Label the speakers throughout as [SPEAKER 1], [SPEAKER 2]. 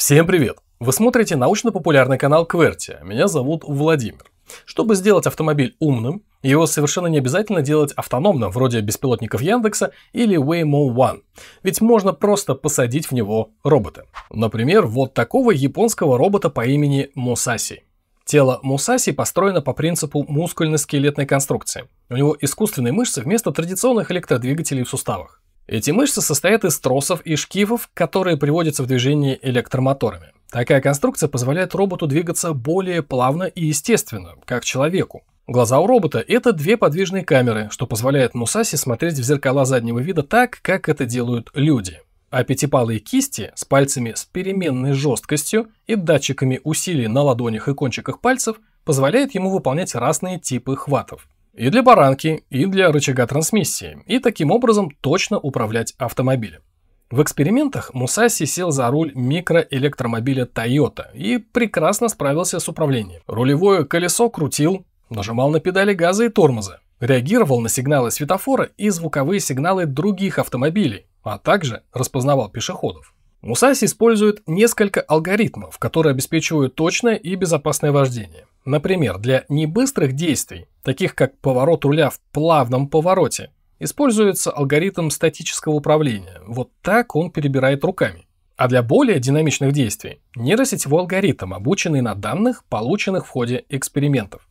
[SPEAKER 1] Всем привет! Вы смотрите научно-популярный канал Кверти. А меня зовут Владимир. Чтобы сделать автомобиль умным, его совершенно не обязательно делать автономным, вроде беспилотников Яндекса или Waymo One. Ведь можно просто посадить в него робота. Например, вот такого японского робота по имени Мусаси. Тело Мусаси построено по принципу мускульно-скелетной конструкции. У него искусственные мышцы вместо традиционных электродвигателей в суставах. Эти мышцы состоят из тросов и шкивов, которые приводятся в движение электромоторами. Такая конструкция позволяет роботу двигаться более плавно и естественно, как человеку. Глаза у робота – это две подвижные камеры, что позволяет Мусаси смотреть в зеркала заднего вида так, как это делают люди. А пятипалые кисти с пальцами с переменной жесткостью и датчиками усилий на ладонях и кончиках пальцев позволяет ему выполнять разные типы хватов и для баранки, и для рычага трансмиссии, и таким образом точно управлять автомобилем. В экспериментах Мусаси сел за руль микроэлектромобиля Toyota и прекрасно справился с управлением. Рулевое колесо крутил, нажимал на педали газа и тормоза, реагировал на сигналы светофора и звуковые сигналы других автомобилей, а также распознавал пешеходов. Мусаси использует несколько алгоритмов, которые обеспечивают точное и безопасное вождение. Например, для небыстрых действий, таких как поворот руля в плавном повороте, используется алгоритм статического управления. Вот так он перебирает руками. А для более динамичных действий – нейросетевой алгоритм, обученный на данных, полученных в ходе экспериментов.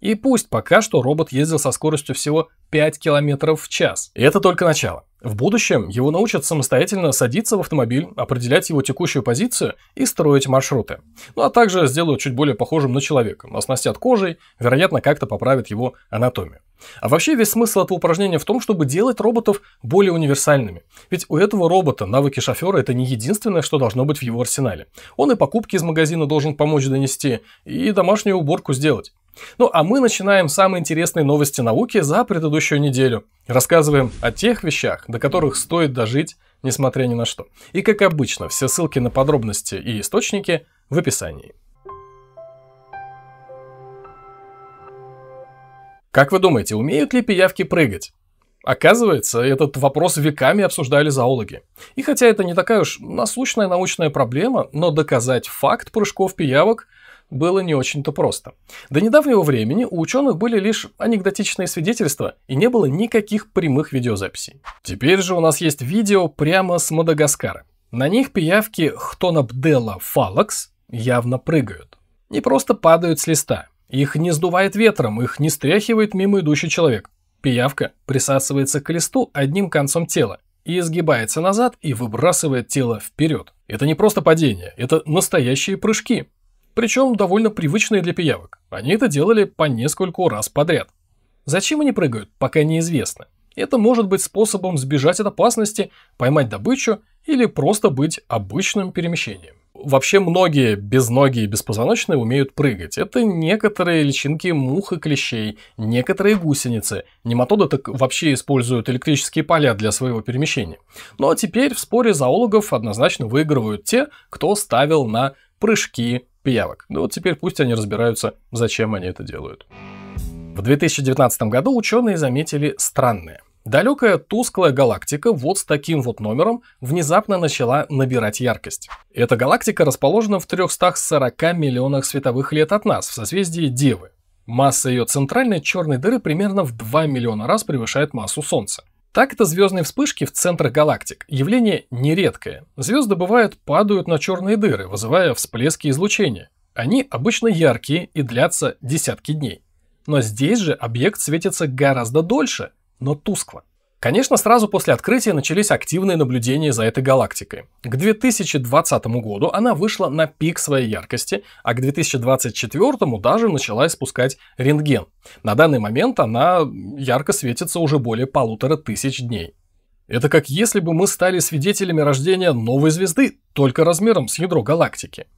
[SPEAKER 1] И пусть пока что робот ездил со скоростью всего 5 км в час. И это только начало. В будущем его научат самостоятельно садиться в автомобиль, определять его текущую позицию и строить маршруты. Ну а также сделают чуть более похожим на человека, оснастят кожей, вероятно, как-то поправят его анатомию. А вообще весь смысл этого упражнения в том, чтобы делать роботов более универсальными. Ведь у этого робота навыки шофера это не единственное, что должно быть в его арсенале. Он и покупки из магазина должен помочь донести, и домашнюю уборку сделать. Ну а мы начинаем самые интересные новости науки за предыдущую неделю. Рассказываем о тех вещах, до которых стоит дожить, несмотря ни на что. И как обычно, все ссылки на подробности и источники в описании. Как вы думаете, умеют ли пиявки прыгать? Оказывается, этот вопрос веками обсуждали зоологи. И хотя это не такая уж насущная научная проблема, но доказать факт прыжков пиявок – было не очень-то просто. До недавнего времени у ученых были лишь анекдотичные свидетельства и не было никаких прямых видеозаписей. Теперь же у нас есть видео прямо с Мадагаскара. На них пиявки Хтонабдела фалакс явно прыгают. Не просто падают с листа. Их не сдувает ветром, их не стряхивает мимо идущий человек. Пиявка присасывается к листу одним концом тела и изгибается назад и выбрасывает тело вперед. Это не просто падение, это настоящие прыжки причем довольно привычные для пиявок. Они это делали по нескольку раз подряд. Зачем они прыгают, пока неизвестно. Это может быть способом сбежать от опасности, поймать добычу или просто быть обычным перемещением. Вообще многие безногие и беспозвоночные умеют прыгать. Это некоторые личинки мух и клещей, некоторые гусеницы. Нематоды так вообще используют электрические поля для своего перемещения. Но ну а теперь в споре зоологов однозначно выигрывают те, кто ставил на прыжки, пиявок. Ну вот теперь пусть они разбираются, зачем они это делают. В 2019 году ученые заметили странное. Далекая тусклая галактика вот с таким вот номером внезапно начала набирать яркость. Эта галактика расположена в 340 миллионах световых лет от нас, в созвездии Девы. Масса ее центральной черной дыры примерно в 2 миллиона раз превышает массу Солнца. Так это звездные вспышки в центрах галактик. Явление нередкое. Звезды, бывают падают на черные дыры, вызывая всплески излучения. Они обычно яркие и длятся десятки дней. Но здесь же объект светится гораздо дольше, но тускло. Конечно, сразу после открытия начались активные наблюдения за этой галактикой. К 2020 году она вышла на пик своей яркости, а к 2024 даже начала испускать рентген. На данный момент она ярко светится уже более полутора тысяч дней. Это как если бы мы стали свидетелями рождения новой звезды, только размером с ядро галактики.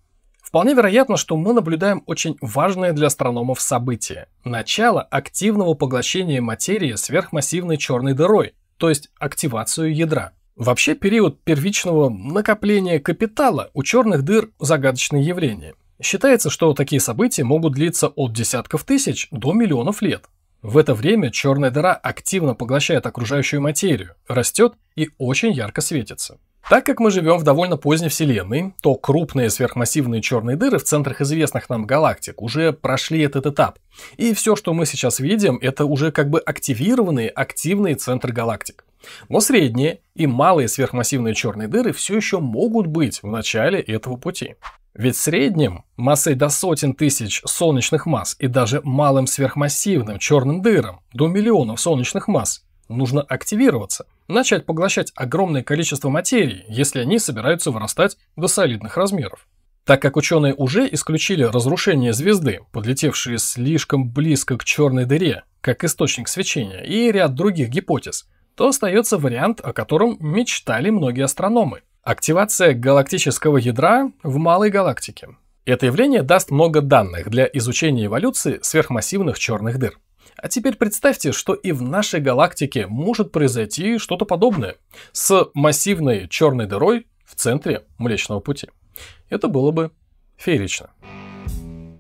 [SPEAKER 1] Вполне вероятно, что мы наблюдаем очень важное для астрономов событие – начало активного поглощения материи сверхмассивной черной дырой, то есть активацию ядра. Вообще период первичного накопления капитала у черных дыр – загадочное явление. Считается, что такие события могут длиться от десятков тысяч до миллионов лет. В это время черная дыра активно поглощает окружающую материю, растет и очень ярко светится. Так как мы живем в довольно поздней Вселенной, то крупные сверхмассивные черные дыры в центрах известных нам галактик уже прошли этот этап. И все, что мы сейчас видим, это уже как бы активированные активные центры галактик. Но средние и малые сверхмассивные черные дыры все еще могут быть в начале этого пути. Ведь средним массой до сотен тысяч солнечных масс и даже малым сверхмассивным черным дырам до миллионов солнечных масс нужно активироваться начать поглощать огромное количество материи, если они собираются вырастать до солидных размеров. Так как ученые уже исключили разрушение звезды, подлетевшие слишком близко к черной дыре, как источник свечения, и ряд других гипотез, то остается вариант, о котором мечтали многие астрономы – активация галактического ядра в малой галактике. Это явление даст много данных для изучения эволюции сверхмассивных черных дыр. А теперь представьте, что и в нашей галактике может произойти что-то подобное с массивной черной дырой в центре Млечного Пути. Это было бы феерично.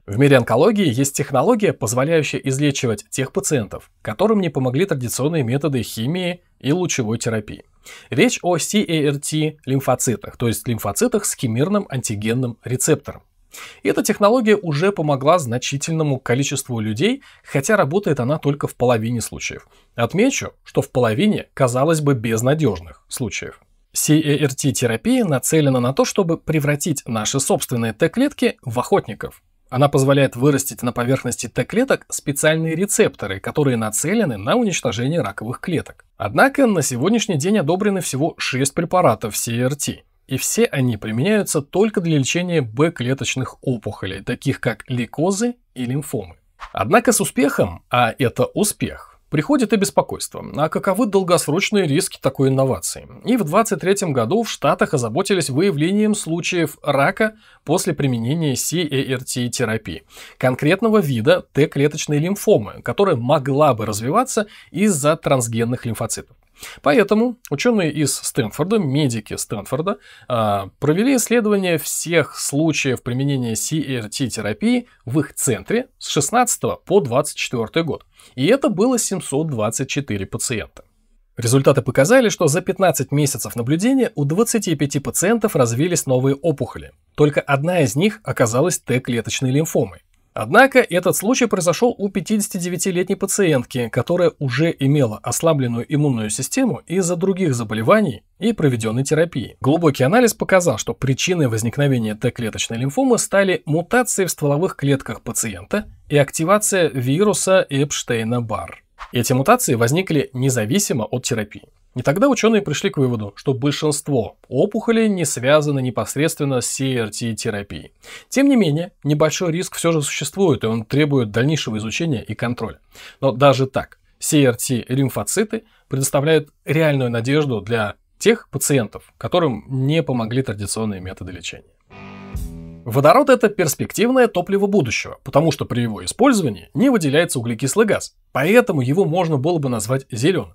[SPEAKER 1] В мире онкологии есть технология, позволяющая излечивать тех пациентов, которым не помогли традиционные методы химии и лучевой терапии. Речь о CART-лимфоцитах, то есть лимфоцитах с химерным антигенным рецептором. И эта технология уже помогла значительному количеству людей, хотя работает она только в половине случаев. Отмечу, что в половине, казалось бы, безнадежных случаев. CART-терапия e нацелена на то, чтобы превратить наши собственные Т-клетки в охотников. Она позволяет вырастить на поверхности Т-клеток специальные рецепторы, которые нацелены на уничтожение раковых клеток. Однако на сегодняшний день одобрены всего 6 препаратов CRT. E и все они применяются только для лечения Б-клеточных опухолей, таких как лейкозы и лимфомы. Однако с успехом, а это успех, приходит и беспокойство. А каковы долгосрочные риски такой инновации? И в 23 году в Штатах озаботились выявлением случаев рака после применения CART-терапии, конкретного вида Т-клеточной лимфомы, которая могла бы развиваться из-за трансгенных лимфоцитов. Поэтому ученые из Стэнфорда, медики Стэнфорда, а, провели исследование всех случаев применения CRT-терапии в их центре с 16 по 24 год. И это было 724 пациента. Результаты показали, что за 15 месяцев наблюдения у 25 пациентов развились новые опухоли. Только одна из них оказалась Т-клеточной лимфомой. Однако этот случай произошел у 59-летней пациентки, которая уже имела ослабленную иммунную систему из-за других заболеваний и проведенной терапии. Глубокий анализ показал, что причиной возникновения Т-клеточной лимфомы стали мутации в стволовых клетках пациента и активация вируса эпштейна бар Эти мутации возникли независимо от терапии. И тогда ученые пришли к выводу, что большинство опухолей не связаны непосредственно с CRT-терапией. Тем не менее, небольшой риск все же существует, и он требует дальнейшего изучения и контроля. Но даже так, CRT-лимфоциты предоставляют реальную надежду для тех пациентов, которым не помогли традиционные методы лечения. Водород – это перспективное топливо будущего, потому что при его использовании не выделяется углекислый газ, поэтому его можно было бы назвать зеленым.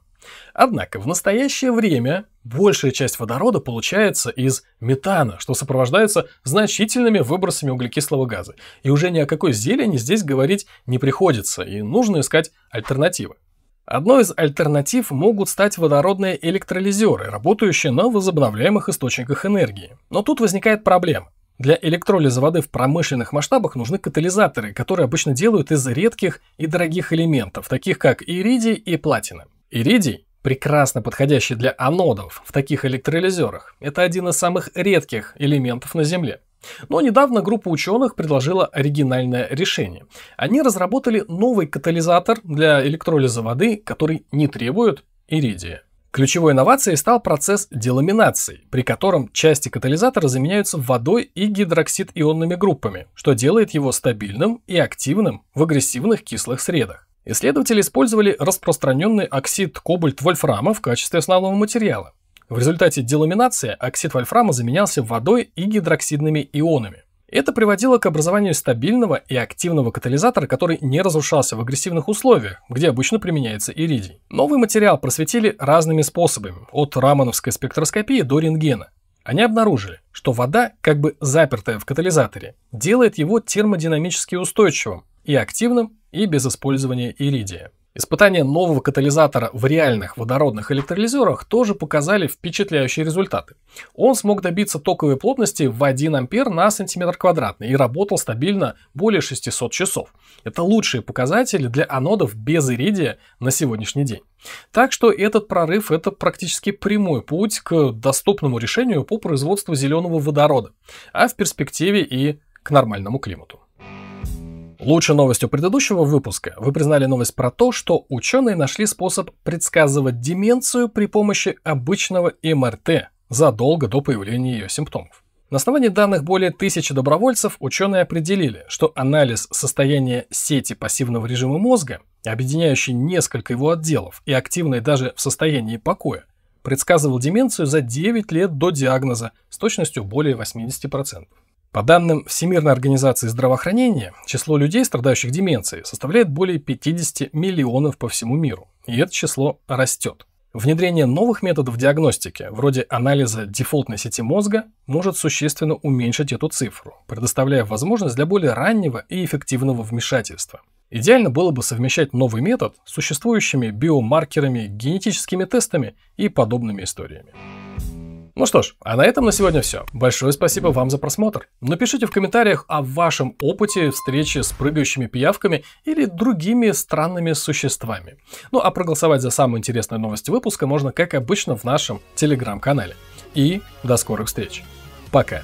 [SPEAKER 1] Однако в настоящее время большая часть водорода получается из метана, что сопровождается значительными выбросами углекислого газа. И уже ни о какой зелени здесь говорить не приходится, и нужно искать альтернативы. Одной из альтернатив могут стать водородные электролизеры, работающие на возобновляемых источниках энергии. Но тут возникает проблема. Для электролиза воды в промышленных масштабах нужны катализаторы, которые обычно делают из редких и дорогих элементов, таких как иридий и платина. Иридий, прекрасно подходящий для анодов в таких электролизерах, это один из самых редких элементов на Земле. Но недавно группа ученых предложила оригинальное решение. Они разработали новый катализатор для электролиза воды, который не требует иридия. Ключевой инновацией стал процесс деламинации, при котором части катализатора заменяются водой и гидроксид ионными группами, что делает его стабильным и активным в агрессивных кислых средах. Исследователи использовали распространенный оксид кобальт-вольфрама в качестве основного материала. В результате деламинации оксид вольфрама заменялся водой и гидроксидными ионами. Это приводило к образованию стабильного и активного катализатора, который не разрушался в агрессивных условиях, где обычно применяется иридий. Новый материал просветили разными способами, от рамановской спектроскопии до рентгена. Они обнаружили, что вода, как бы запертая в катализаторе, делает его термодинамически устойчивым, и активным, и без использования иридия. Испытания нового катализатора в реальных водородных электролизерах тоже показали впечатляющие результаты. Он смог добиться токовой плотности в 1 ампер на сантиметр квадратный и работал стабильно более 600 часов. Это лучшие показатели для анодов без иридия на сегодняшний день. Так что этот прорыв – это практически прямой путь к доступному решению по производству зеленого водорода, а в перспективе и к нормальному климату. Лучшей новостью предыдущего выпуска вы признали новость про то, что ученые нашли способ предсказывать деменцию при помощи обычного МРТ задолго до появления ее симптомов. На основании данных более тысячи добровольцев ученые определили, что анализ состояния сети пассивного режима мозга, объединяющий несколько его отделов и активный даже в состоянии покоя, предсказывал деменцию за 9 лет до диагноза с точностью более 80%. По данным Всемирной организации здравоохранения, число людей, страдающих деменцией, составляет более 50 миллионов по всему миру, и это число растет. Внедрение новых методов диагностики, вроде анализа дефолтной сети мозга, может существенно уменьшить эту цифру, предоставляя возможность для более раннего и эффективного вмешательства. Идеально было бы совмещать новый метод с существующими биомаркерами, генетическими тестами и подобными историями. Ну что ж, а на этом на сегодня все. Большое спасибо вам за просмотр. Напишите в комментариях о вашем опыте встречи с прыгающими пиявками или другими странными существами. Ну а проголосовать за самую интересную новость выпуска можно, как обычно, в нашем телеграм-канале. И до скорых встреч. Пока.